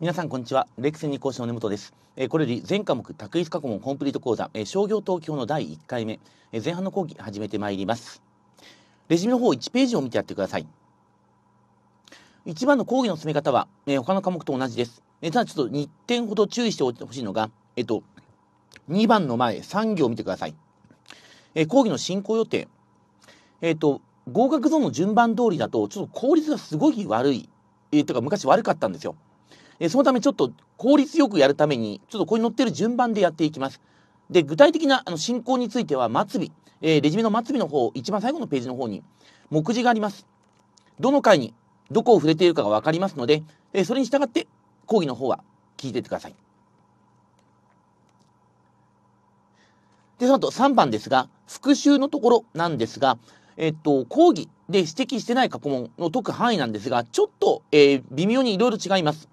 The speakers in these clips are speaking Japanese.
皆さんこんにちは。レクセニ講師の根本です。えー、これより全科目卓一過去問コンプリート講座、えー、商業東京の第1回目、えー、前半の講義始めてまいります。レジュメの方1ページを見てやってください。一番の講義の進め方は、え他の科目と同じです。えただちょっと2点ほど注意しておいてほしいのが、えっ、と、2番の前、3行を見てください。え講義の進行予定。えっ、と、合格ゾーンの順番通りだと、ちょっと効率がすごい悪い。えー、とか昔悪かったんですよ。えそのためちょっと効率よくやるために、ちょっとここに載ってる順番でやっていきます。で、具体的なあの進行については、末尾、えー、レジュメの末尾の方、一番最後のページの方に、目次があります。どの回に、どこを触れているかがわかりますので、えー、それに従って、講義の方は聞いていてください。で、その後3番ですが、復習のところなんですが、えっと、講義で指摘してない過去問の解く範囲なんですが、ちょっと、えー、微妙にいろいろ違います。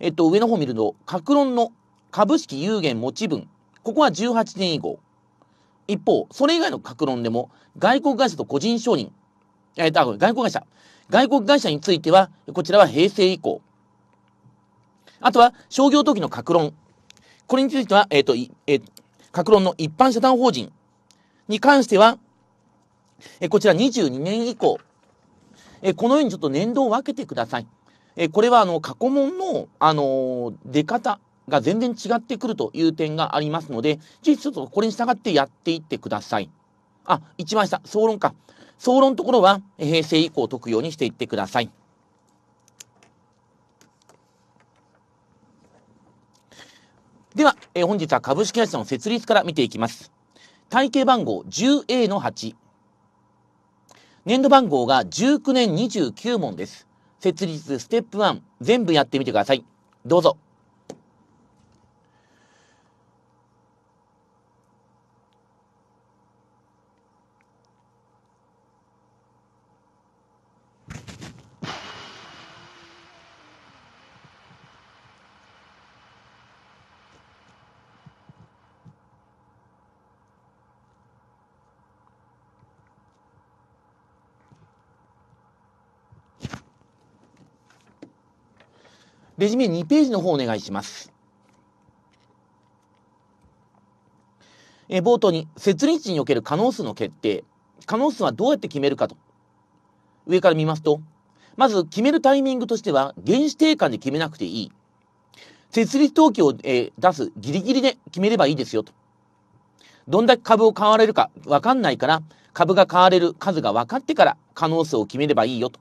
えっと、上の方見ると、格論の株式有限持ち分、ここは18年以降。一方、それ以外の格論でも、外国会社と個人承認。えっと、外国会社。外国会社については、こちらは平成以降。あとは、商業登記の格論。これについては、えっ、と、え格論の一般社団法人に関しては、えこちら22年以降、えこのようにちょっと年度を分けてください。えこれはあの過去問の、あの出方が全然違ってくるという点がありますので、ぜひちょっとこれに従ってやっていってください。あ、一番下、総論か。総論のところは平成以降解くようにしていってください。では、え本日は株式会社の設立から見ていきます。会計番号 10A の8。年度番号が19年29問です。設立ステップ1全部やってみてください。どうぞ。ページ目2ページの方お願いします。え冒頭に、設立における可能数の決定。可能数はどうやって決めるかと。上から見ますと、まず決めるタイミングとしては、原子定間で決めなくていい。設立登記を、え出すギリギリで決めればいいですよと。どんだけ株を買われるかわかんないから、株が買われる数が分かってから可能数を決めればいいよと。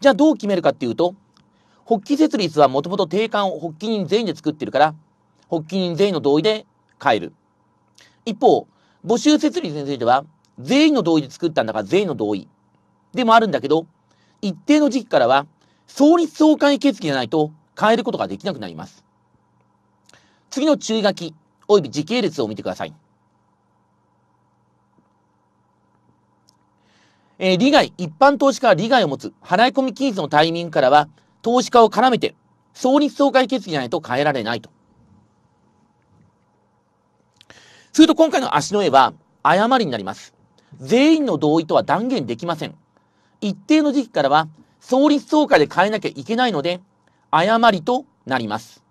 じゃあどう決めるかっていうと、発起設立はもともと定款を発起人全員で作ってるから、発起人全員の同意で変える。一方、募集設立については、全員の同意で作ったんだから全員の同意。でもあるんだけど、一定の時期からは、創立総会決議じゃないと変えることができなくなります。次の注意書き、及び時系列を見てください。えー、利害、一般投資家は利害を持つ、払い込み金日のタイミングからは、投資家を絡めて、創立総会決議じゃないと変えられないと。すると今回の足の絵は、誤りになります。全員の同意とは断言できません。一定の時期からは、創立総会で変えなきゃいけないので、誤りとなります。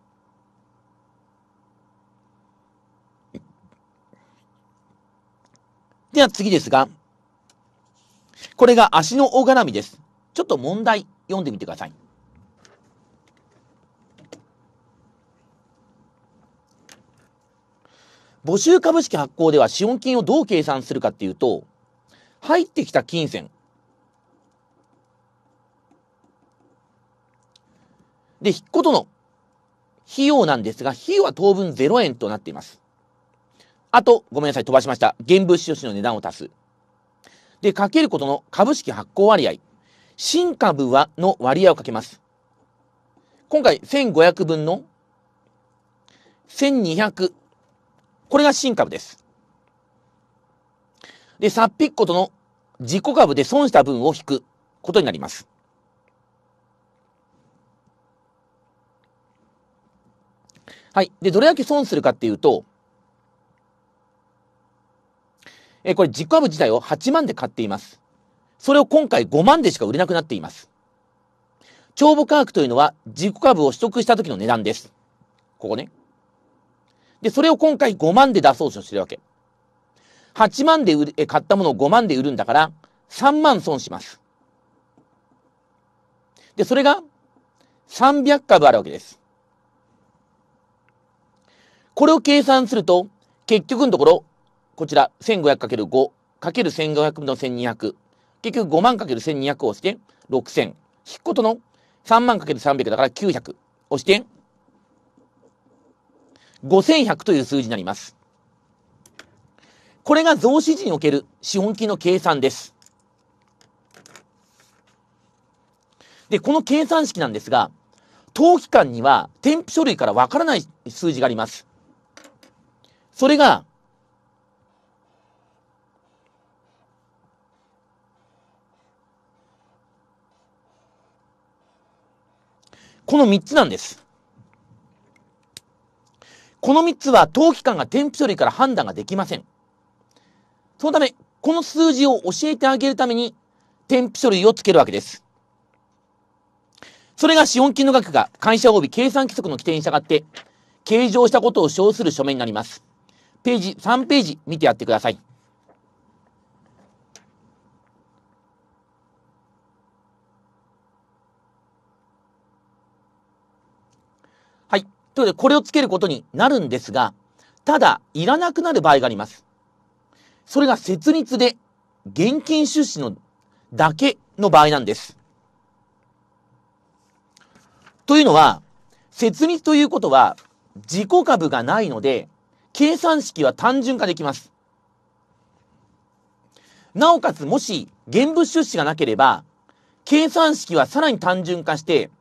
では次ですが、これが足の大絡みです。ちょっと問題読んでみてください。募集株式発行では資本金をどう計算するかっていうと、入ってきた金銭。で、引くことの費用なんですが、費用は当分0円となっています。あと、ごめんなさい、飛ばしました。現物資支の値段を足す。で、かけることの株式発行割合。新株はの割合をかけます。今回、1500分の1200。これが新株です。で、さっぴっことの自己株で損した分を引くことになります。はい。で、どれだけ損するかっていうと、えー、これ実価株自体を8万で買っています。それを今回5万でしか売れなくなっています。帳簿価格というのは、自己株を取得した時の値段です。ここね。で、それを今回5万で出そうとしてるわけ。8万で売え買ったものを5万で売るんだから、3万損します。で、それが300株あるわけです。これを計算すると、結局のところこちら 1500×5×1500 の1200。結局5万 ×1200 をして、6000。引くことの3万 ×300 だから900をして、5100という数字になります。これが増資時における資本金の計算です。で、この計算式なんですが、当期間には添付書類からわからない数字があります。それが、この3つなんです。この3つは当記官が添付書類から判断ができません。そのため、この数字を教えてあげるために、添付書類をつけるわけです。それが資本金の額が会社及び計算規則の規定に従って、計上したことを称する書面になります。ページ、3ページ見てやってください。ということで、これをつけることになるんですが、ただ、いらなくなる場合があります。それが設立で、現金出資のだけの場合なんです。というのは、設立ということは、自己株がないので、計算式は単純化できます。なおかつ、もし、現物出資がなければ、計算式はさらに単純化して、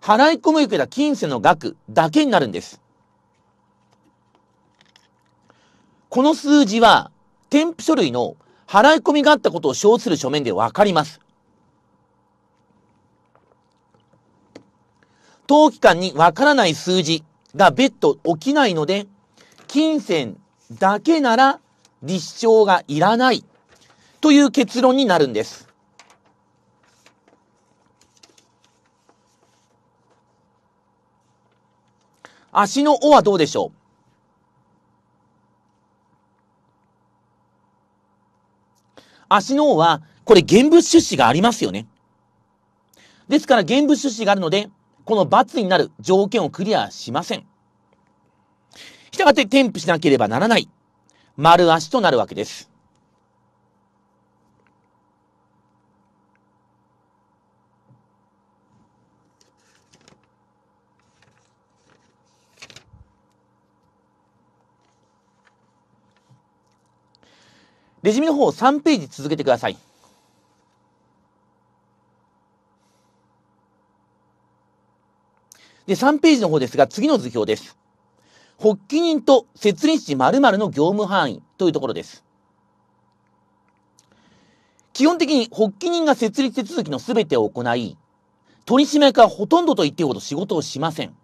払い込むいくら金銭の額だけになるんです。この数字は、添付書類の払い込みがあったことを称する書面でわかります。当期間にわからない数字が別途起きないので、金銭だけなら立証がいらないという結論になるんです。足の尾はどうでしょう足の尾は、これ現物出資がありますよね。ですから現物出資があるので、この罰になる条件をクリアしません。したがって添付しなければならない。丸足となるわけです。レジュメの方を3ページ続けてください。で、3ページの方ですが、次の図表です。発起人と設立時〇〇の業務範囲というところです。基本的に発起人が設立手続きの全てを行い、取締役はほとんどと言っていいほど仕事をしません。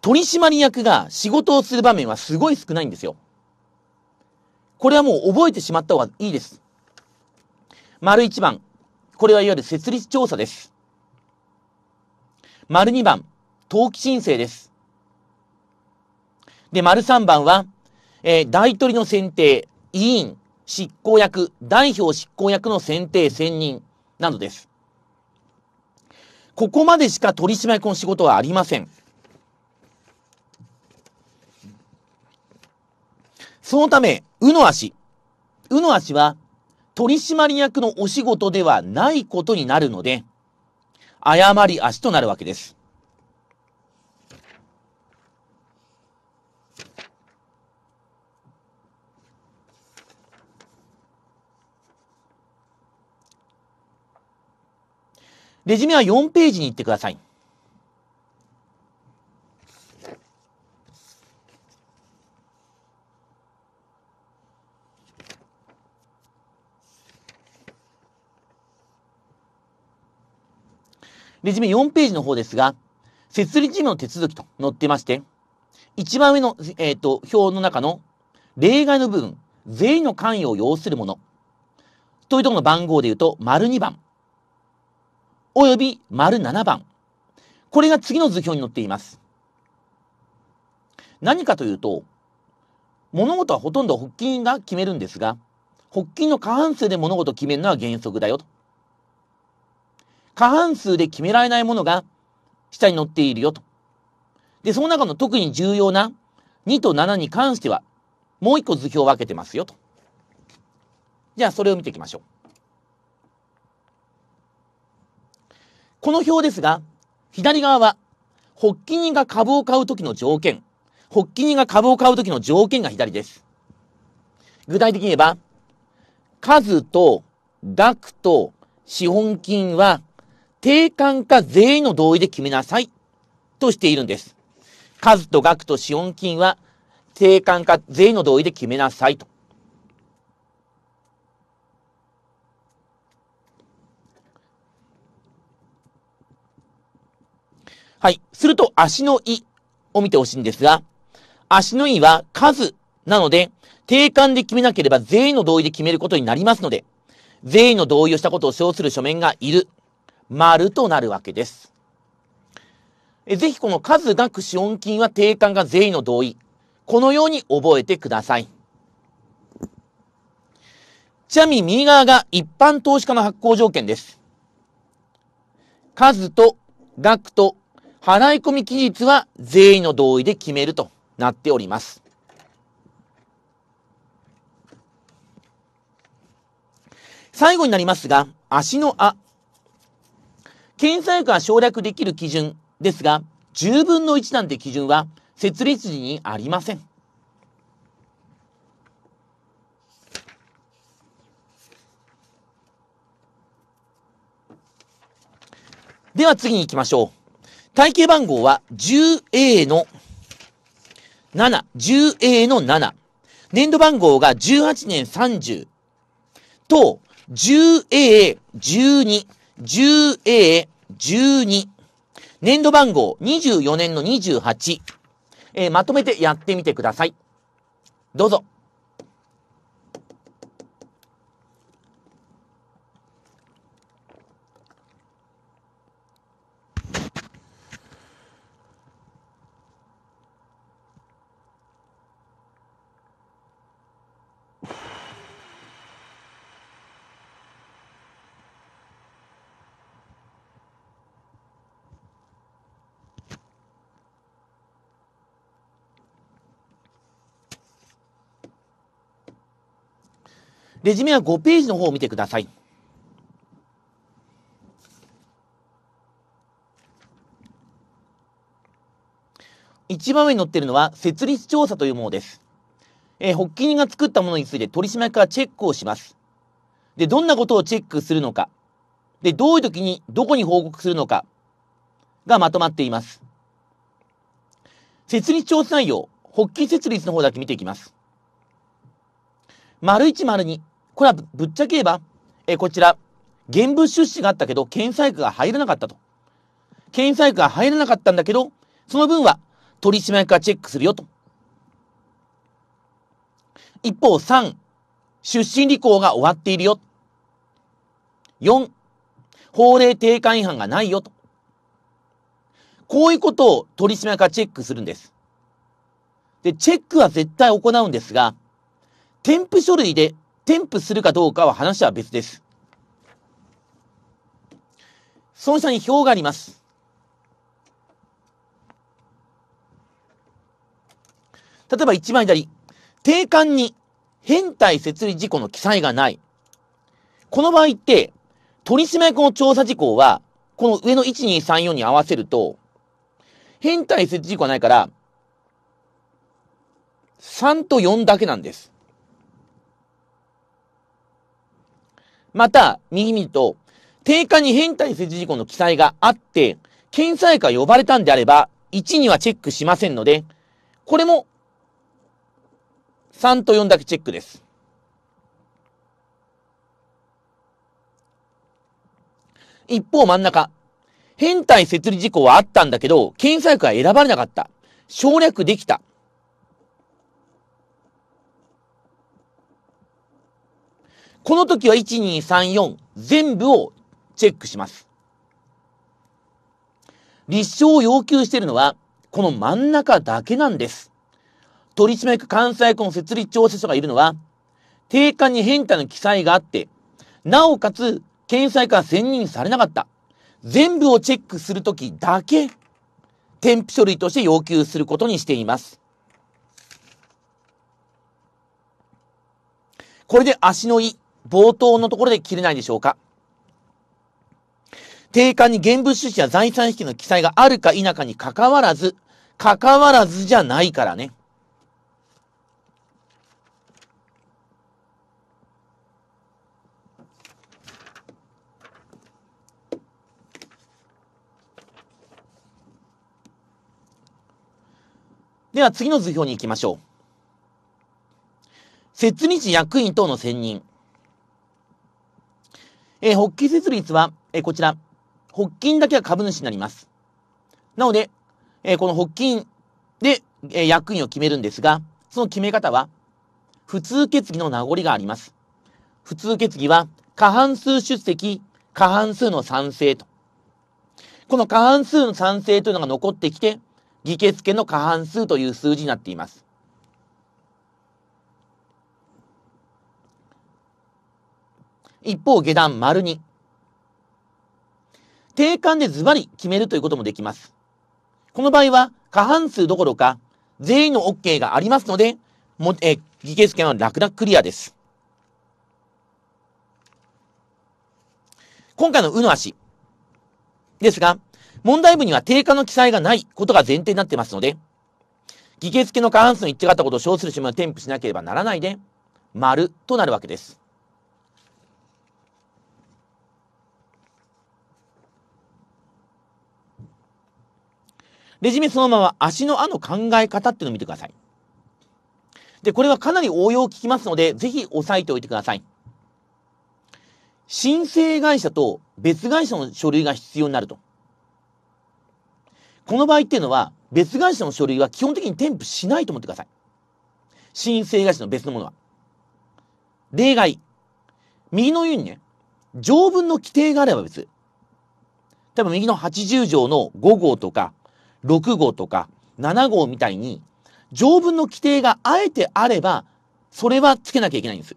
取締役が仕事をする場面はすごい少ないんですよ。これはもう覚えてしまった方がいいです。丸1番。これはいわゆる設立調査です。丸2番。登記申請です。で、丸3番は、えー、大取りの選定、委員、執行役、代表執行役の選定、選任などです。ここまでしか取締役の仕事はありません。そのため、うの足。うの足は取締役のお仕事ではないことになるので、誤り足となるわけです。レジュメは4ページに行ってください。レジュメ4ページの方ですが、設立事務の手続きと載ってまして、一番上の、えっ、ー、と、表の中の例外の部分、全員の関与を要するもの、というところの番号で言うと、丸2番、および丸7番。これが次の図表に載っています。何かというと、物事はほとんど発起人が決めるんですが、発起人の過半数で物事を決めるのは原則だよと。過半数で決められないものが下に載っているよと。で、その中の特に重要な2と7に関しては、もう一個図表を分けてますよと。じゃあ、それを見ていきましょう。この表ですが、左側は、発起人が株を買う時の条件。発起人が株を買う時の条件が左です。具体的に言えば、数と額と資本金は定款か税の同意で決めなさいとしているんです。数と額と資本金は定款か税の同意で決めなさいと。はい。すると、足の意を見てほしいんですが、足の意は数なので、定款で決めなければ税の同意で決めることになりますので、税の同意をしたことを称する書面がいる丸となるわけです。えぜひこの数学資本金は定款が税の同意。このように覚えてください。ちなみに右側が一般投資家の発行条件です。数と額と払い込み期日は全員の同意で決めるとなっております。最後になりますが、足のあ検査薬が省略できる基準ですが、10分の1なんて基準は設立時にありません。では次に行きましょう。体系番号は 10A の7、10A の7。年度番号が18年30と 10A12。10A、12。年度番号24年の28。えー、まとめてやってみてください。どうぞ。レジュメは5ページの方を見てください。一番上に載っているのは設立調査というものです。えー、発起人が作ったものについて取締役がチェックをします。で、どんなことをチェックするのか。で、どういう時にどこに報告するのかがまとまっています。設立調査内容、発起設立の方だけ見ていきます。丸一丸二。これはぶっちゃけ言えば、えこちら、現物出資があったけど、検査役が入らなかったと。検査役が入らなかったんだけど、その分は取締役がチェックするよと。一方、三、出資履行が終わっているよ。四、法令定款違反がないよと。こういうことを取締役がチェックするんです。で、チェックは絶対行うんですが、添付書類で添付するかどうかは話は別です。損者に表があります。例えば一番左。定款に変態設立事項の記載がない。この場合って、取締役の調査事項は、この上の1234に合わせると、変態設立事項はないから、3と4だけなんです。また、右見ると、定価に変態設筋事項の記載があって、検査会が呼ばれたんであれば、1にはチェックしませんので、これも、3と4だけチェックです。一方真ん中。変態設立事項はあったんだけど、検査役は選ばれなかった。省略できた。この時は1234全部をチェックします。立証を要求しているのは、この真ん中だけなんです。取締役関西庫の設立調査書がいるのは、定款に変化の記載があって、なおかつ、検査が選任されなかった。全部をチェックするときだけ、添付書類として要求することにしています。これで足のい冒頭のところで切れないでしょうか定款に現物主義や財産引きの記載があるか否かにかかわらず、かかわらずじゃないからね。では次の図表に行きましょう。設立役員等の選任。えー、発起設立は、えー、こちら、発金だけは株主になります。なので、えー、この発金で、え役員を決めるんですが、その決め方は、普通決議の名残があります。普通決議は、過半数出席、過半数の賛成と。この過半数の賛成というのが残ってきて、議決権の過半数という数字になっています。一方、下段丸に定款でズバリ決めるということもできます。この場合は、過半数どころか、全員の OK がありますので、もえ議決権は楽々クリアです。今回の「う」の足ですが、問題文には定価の記載がないことが前提になってますので、議決付の過半数の一致があったことを称する指紋を添付しなければならないで、丸となるわけです。レジュメそのまま足のあの考え方っていうのを見てください。で、これはかなり応用を聞きますので、ぜひ押さえておいてください。申請会社と別会社の書類が必要になると。この場合っていうのは、別会社の書類は基本的に添付しないと思ってください。申請会社の別のものは。例外。右の言うにね、条文の規定があれば別。多分右の80条の5号とか6号とか7号みたいに、条文の規定があえてあれば、それはつけなきゃいけないんです。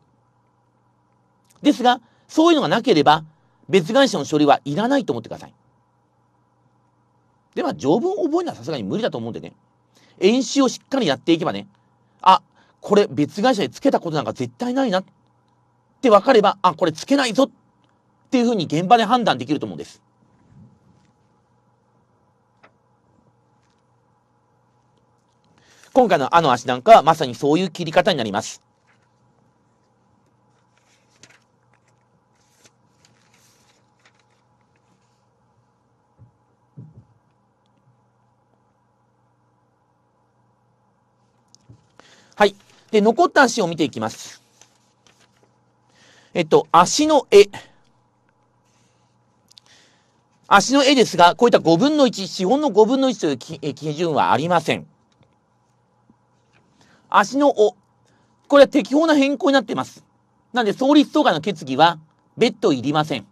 ですが、そういうのがなければ、別会社の処理はいらないと思ってください。では、条文を覚えるのはさすがに無理だと思うんでね。演習をしっかりやっていけばね、あ、これ別会社でつけたことなんか絶対ないなって分かれば、あ、これつけないぞっていうふうに現場で判断できると思うんです。今回のあの足なんかはまさにそういう切り方になります。はい。で、残った足を見ていきます。えっと、足の絵。足の絵ですが、こういった5分の1、資本の5分の1という基準はありません。足の尾。これは適法な変更になっています。なんで、創立総会の決議は、別途いりません。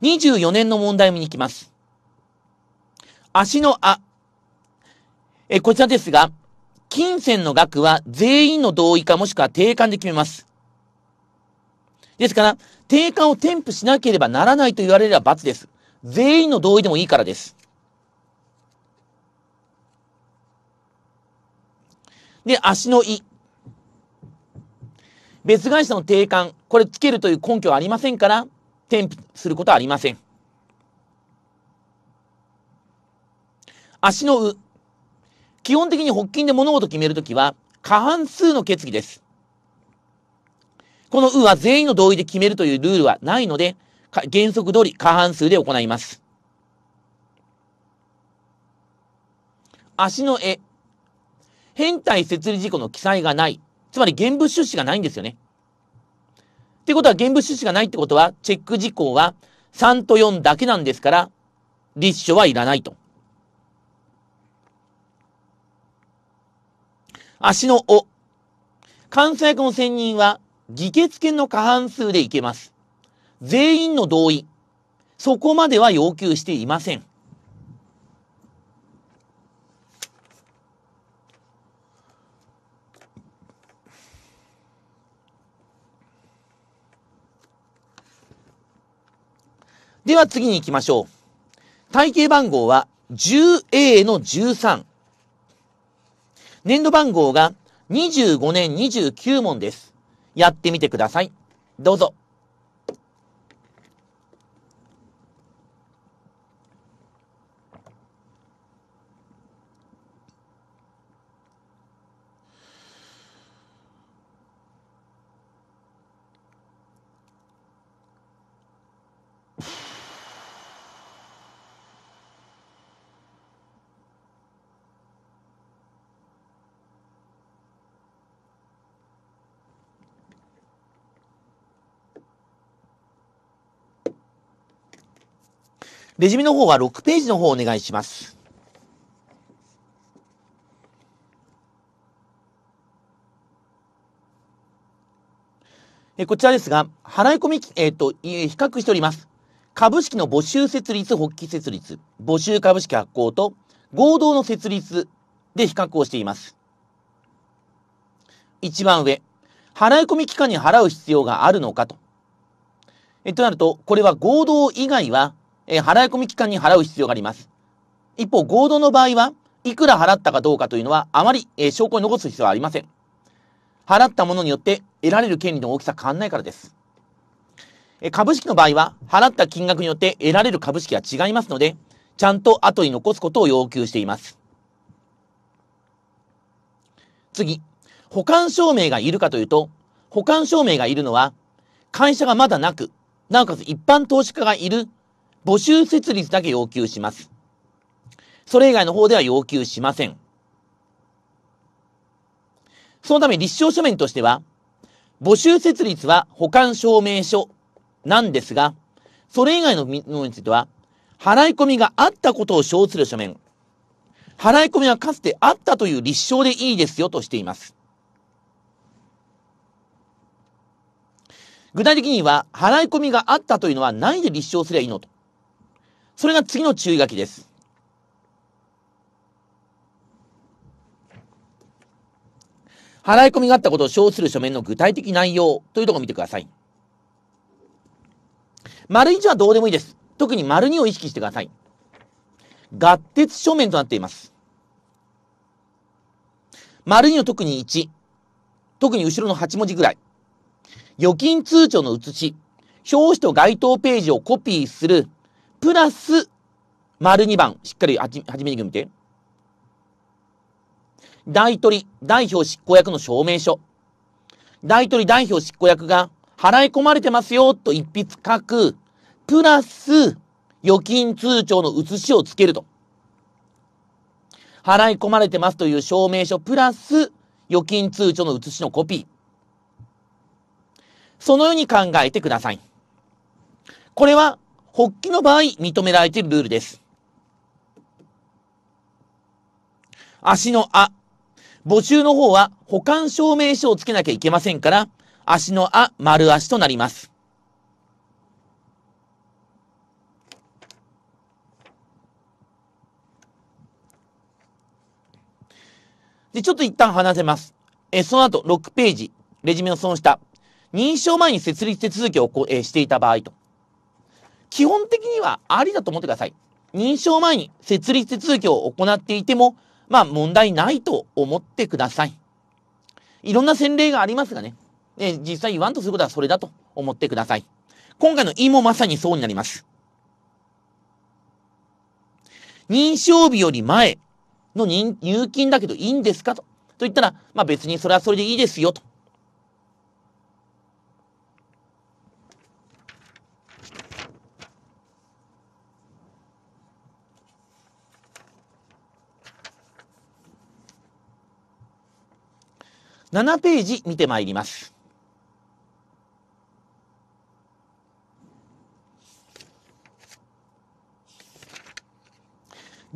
24年の問題を見に行きます。足のあ。え、こちらですが、金銭の額は全員の同意かもしくは定款で決めます。ですから、定款を添付しなければならないと言われれば罰です。全員の同意でもいいからです。で、足の胃。別会社の定款、これつけるという根拠はありませんから、添付することはありません。足のう。基本的に発禁で物事を決めるときは、過半数の決議です。このうは全員の同意で決めるというルールはないので、原則通り過半数で行います。足の絵。変態設立事故の記載がない。つまり現物出資がないんですよね。ってことは現物出資がないってことは、チェック事項は3と4だけなんですから、立証はいらないと。足の尾。監査役の選任は、議決権の過半数でいけます。全員の同意。そこまでは要求していません。では次に行きましょう。体系番号は 10A の13。年度番号が25年29問です。やってみてください。どうぞ。レジュメの方は6ページの方お願いします。えこちらですが、払い込み、えっ、ー、と、比較しております。株式の募集設立、発起設立、募集株式発行と合同の設立で比較をしています。一番上、払い込み期間に払う必要があるのかと。えとなると、これは合同以外はえー、払い込み期間に払う必要があります。一方、合同の場合は、いくら払ったかどうかというのは、あまり、えー、証拠に残す必要はありません。払ったものによって得られる権利の大きさ変わんないからです。えー、株式の場合は、払った金額によって得られる株式は違いますので、ちゃんと後に残すことを要求しています。次、保管証明がいるかというと、保管証明がいるのは、会社がまだなく、なおかつ一般投資家がいる募集設立だけ要求します。それ以外の方では要求しません。そのため立証書面としては、募集設立は保管証明書なんですが、それ以外のものについては、払い込みがあったことを称する書面。払い込みはかつてあったという立証でいいですよとしています。具体的には、払い込みがあったというのは何で立証すればいいのと。それが次の注意書きです。払い込みがあったことを称する書面の具体的内容というところを見てください。丸1はどうでもいいです。特に丸2を意識してください。合鉄書面となっています。丸2の特に1、特に後ろの8文字ぐらい。預金通帳の写し、表紙と該当ページをコピーするプラス、丸2番、しっかりはじめにみて。大取代表執行役の証明書。大取代表執行役が払い込まれてますよと一筆書く。プラス、預金通帳の写しをつけると。払い込まれてますという証明書プラス、預金通帳の写しのコピー。そのように考えてください。これは発起の場合、認められているルールです。足のあ。募集の方は保管証明書をつけなきゃいけませんから、足のあ、丸足となります。で、ちょっと一旦話せます。え、その後、6ページ、レジュメの損した。認証前に設立手続きをこ、えしていた場合と。基本的にはありだと思ってください。認証前に設立手続きを行っていても、まあ問題ないと思ってください。いろんな先例がありますがね、ね実際言わんとすることはそれだと思ってください。今回の意もまさにそうになります。認証日より前の入金だけどいいんですかと。と言ったら、まあ別にそれはそれでいいですよと。7ページ見てまいります。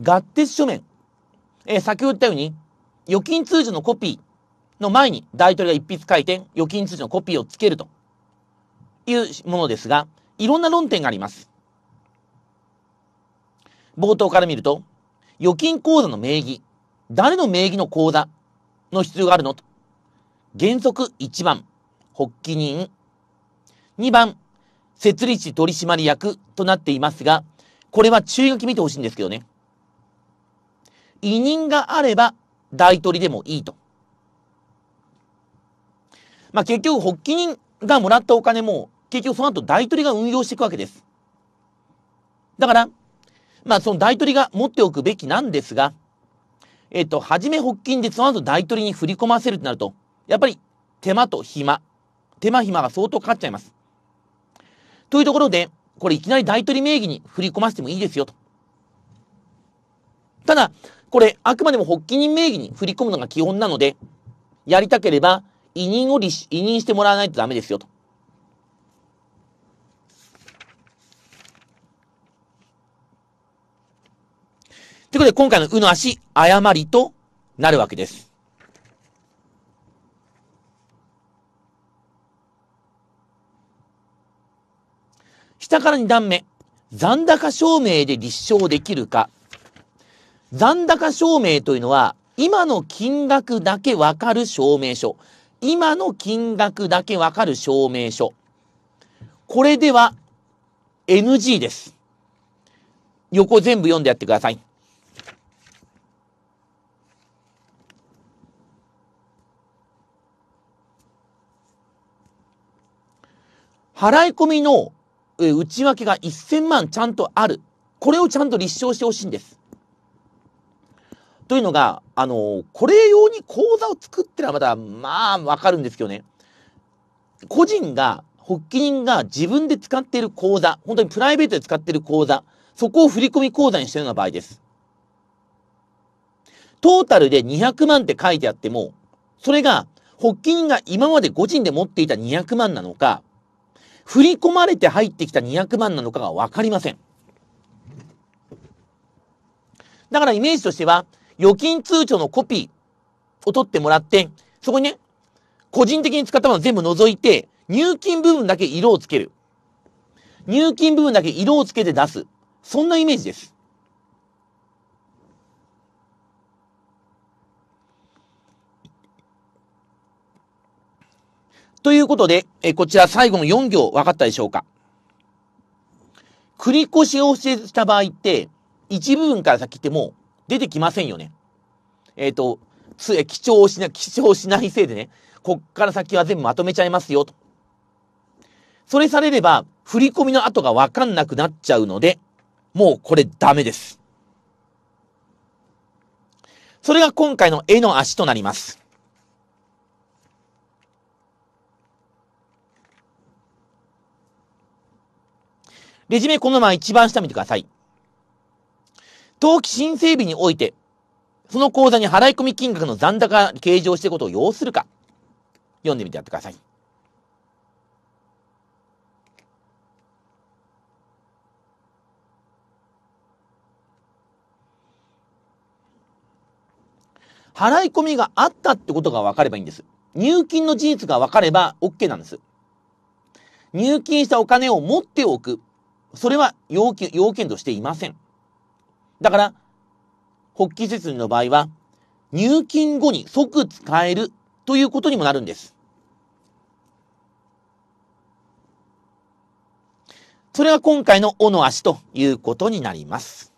合鉄書面。えー、先ほど言ったように、預金通帳のコピーの前に大統領が一筆書いて、預金通帳のコピーをつけるというものですが、いろんな論点があります。冒頭から見ると、預金口座の名義、誰の名義の口座の必要があるのと原則1番、発起人。2番、設立取締役となっていますが、これは注意書き見てほしいんですけどね。委任があれば大取りでもいいと。まあ、結局、発起人がもらったお金も、結局その後大取りが運用していくわけです。だから、まあ、その大取りが持っておくべきなんですが、えっと、はじめ発起人でその後大取りに振り込ませるとなると、やっぱり手間と暇、手間暇が相当かかっちゃいます。というところで、これいきなり大取り名義に振り込ませてもいいですよと。ただ、これあくまでも発起人名義に振り込むのが基本なので、やりたければ委任を委任してもらわないとダメですよと。ということで、今回のうの足、誤りとなるわけです。下から2段目。残高証明で立証できるか。残高証明というのは、今の金額だけわかる証明書。今の金額だけわかる証明書。これでは NG です。横全部読んでやってください。払い込みの内訳が1000万ちゃんとある。これをちゃんと立証してほしいんです。というのが、あの、これ用に口座を作ってのはまだ、まあ、わかるんですけどね。個人が、発起人が自分で使っている口座、本当にプライベートで使っている口座、そこを振込口座にしているような場合です。トータルで200万って書いてあっても、それが、発起人が今まで個人で持っていた200万なのか、振り込まれて入ってきた200万なのかがわかりません。だからイメージとしては、預金通帳のコピーを取ってもらって、そこにね、個人的に使ったもの全部除いて、入金部分だけ色をつける。入金部分だけ色をつけて出す。そんなイメージです。ということで、えこちら最後の4行分かったでしょうか。繰り越しをした場合って、一部分から先ってもう出てきませんよね。えっ、ー、と、つ、え、記帳しない、記帳しないせいでね、こっから先は全部まとめちゃいますよ、と。それされれば、振り込みの後がわかんなくなっちゃうので、もうこれダメです。それが今回の絵の足となります。レジュメこのまま一番下見てください。登記申請日において、その口座に払い込み金額の残高が計上していることを要するか、読んでみてやってください。払い込みがあったってことが分かればいいんです。入金の事実が分かれば OK なんです。入金したお金を持っておくそれは要件、要件としていません。だから、発起設備の場合は、入金後に即使えるということにもなるんです。それが今回の尾の足ということになります。